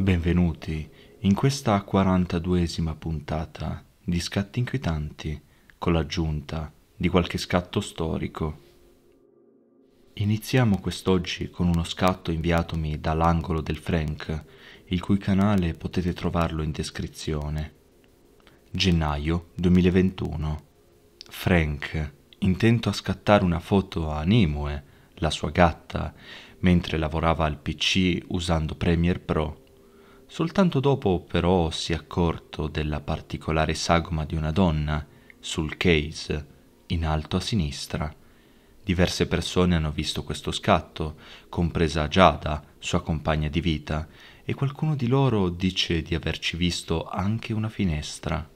Benvenuti in questa 42esima puntata di Scatti Inquietanti con l'aggiunta di qualche scatto storico. Iniziamo quest'oggi con uno scatto inviatomi dall'angolo del Frank, il cui canale potete trovarlo in descrizione. Gennaio 2021. Frank, intento a scattare una foto a Nimue, la sua gatta, mentre lavorava al PC usando Premiere Pro Soltanto dopo però si è accorto della particolare sagoma di una donna sul case, in alto a sinistra. Diverse persone hanno visto questo scatto, compresa Giada, sua compagna di vita, e qualcuno di loro dice di averci visto anche una finestra.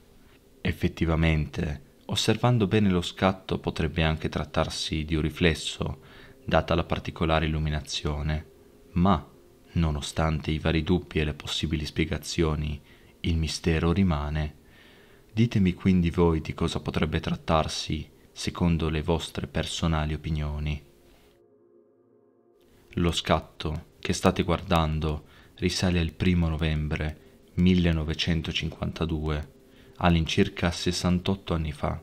Effettivamente, osservando bene lo scatto potrebbe anche trattarsi di un riflesso, data la particolare illuminazione, ma Nonostante i vari dubbi e le possibili spiegazioni, il mistero rimane. Ditemi quindi voi di cosa potrebbe trattarsi secondo le vostre personali opinioni. Lo scatto che state guardando risale al 1 novembre 1952, all'incirca 68 anni fa.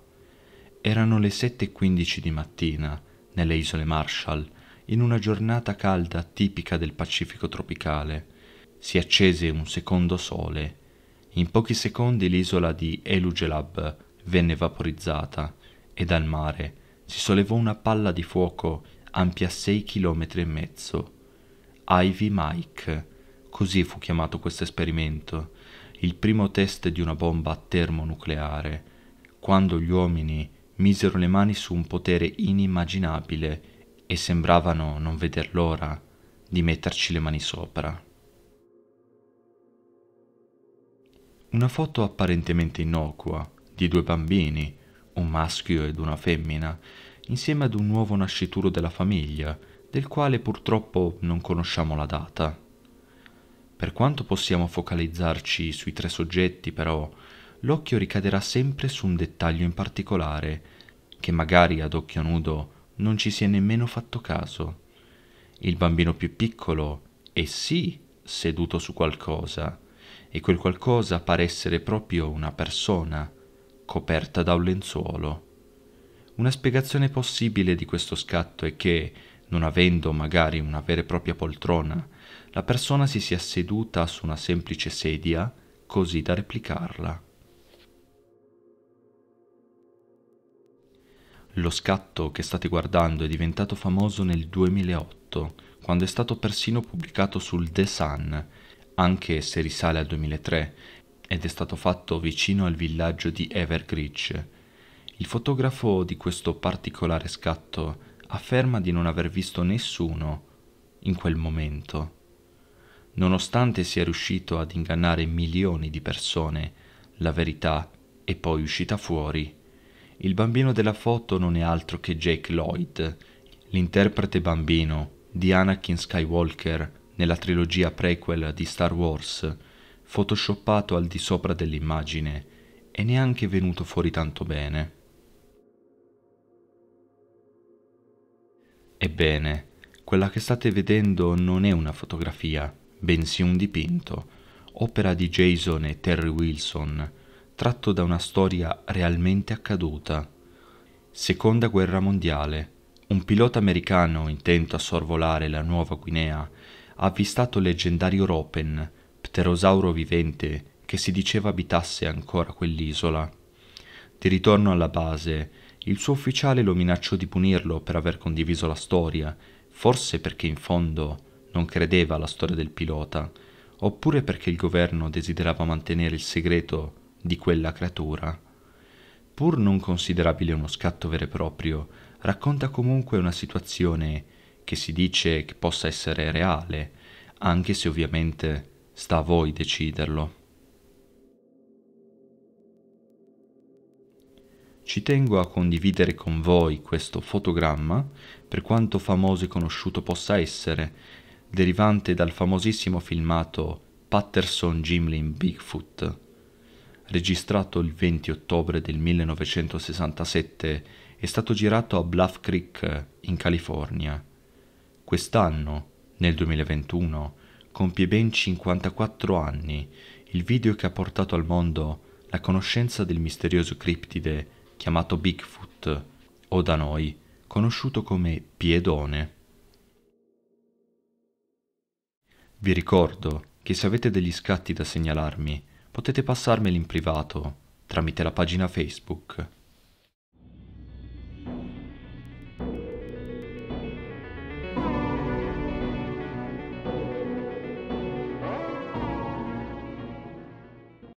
Erano le 7.15 di mattina nelle isole Marshall, in una giornata calda tipica del Pacifico tropicale. Si accese un secondo sole. In pochi secondi l'isola di Elugelab venne vaporizzata e dal mare si sollevò una palla di fuoco ampia sei chilometri e mezzo. Ivy Mike, così fu chiamato questo esperimento, il primo test di una bomba termonucleare, quando gli uomini misero le mani su un potere inimmaginabile e sembravano non veder l'ora di metterci le mani sopra. Una foto apparentemente innocua di due bambini, un maschio ed una femmina, insieme ad un nuovo nascituro della famiglia, del quale purtroppo non conosciamo la data. Per quanto possiamo focalizzarci sui tre soggetti, però, l'occhio ricaderà sempre su un dettaglio in particolare, che magari ad occhio nudo non ci si è nemmeno fatto caso. Il bambino più piccolo è sì seduto su qualcosa, e quel qualcosa pare essere proprio una persona, coperta da un lenzuolo. Una spiegazione possibile di questo scatto è che, non avendo magari una vera e propria poltrona, la persona si sia seduta su una semplice sedia così da replicarla. Lo scatto che state guardando è diventato famoso nel 2008, quando è stato persino pubblicato sul The Sun, anche se risale al 2003, ed è stato fatto vicino al villaggio di Evergridge. Il fotografo di questo particolare scatto afferma di non aver visto nessuno in quel momento. Nonostante sia riuscito ad ingannare milioni di persone, la verità è poi uscita fuori il bambino della foto non è altro che Jake Lloyd, l'interprete bambino di Anakin Skywalker nella trilogia prequel di Star Wars, photoshoppato al di sopra dell'immagine e neanche venuto fuori tanto bene. Ebbene, quella che state vedendo non è una fotografia, bensì un dipinto, opera di Jason e Terry Wilson, tratto da una storia realmente accaduta. Seconda guerra mondiale. Un pilota americano intento a sorvolare la Nuova Guinea ha avvistato il leggendario Ropen, pterosauro vivente che si diceva abitasse ancora quell'isola. Di ritorno alla base, il suo ufficiale lo minacciò di punirlo per aver condiviso la storia, forse perché in fondo non credeva alla storia del pilota, oppure perché il governo desiderava mantenere il segreto di quella creatura. Pur non considerabile uno scatto vero e proprio, racconta comunque una situazione che si dice che possa essere reale, anche se ovviamente sta a voi deciderlo. Ci tengo a condividere con voi questo fotogramma, per quanto famoso e conosciuto possa essere, derivante dal famosissimo filmato Patterson Gimlin Bigfoot registrato il 20 ottobre del 1967, è stato girato a Bluff Creek, in California. Quest'anno, nel 2021, compie ben 54 anni il video che ha portato al mondo la conoscenza del misterioso criptide chiamato Bigfoot, o da noi conosciuto come Piedone. Vi ricordo che se avete degli scatti da segnalarmi potete passarmeli in privato tramite la pagina Facebook.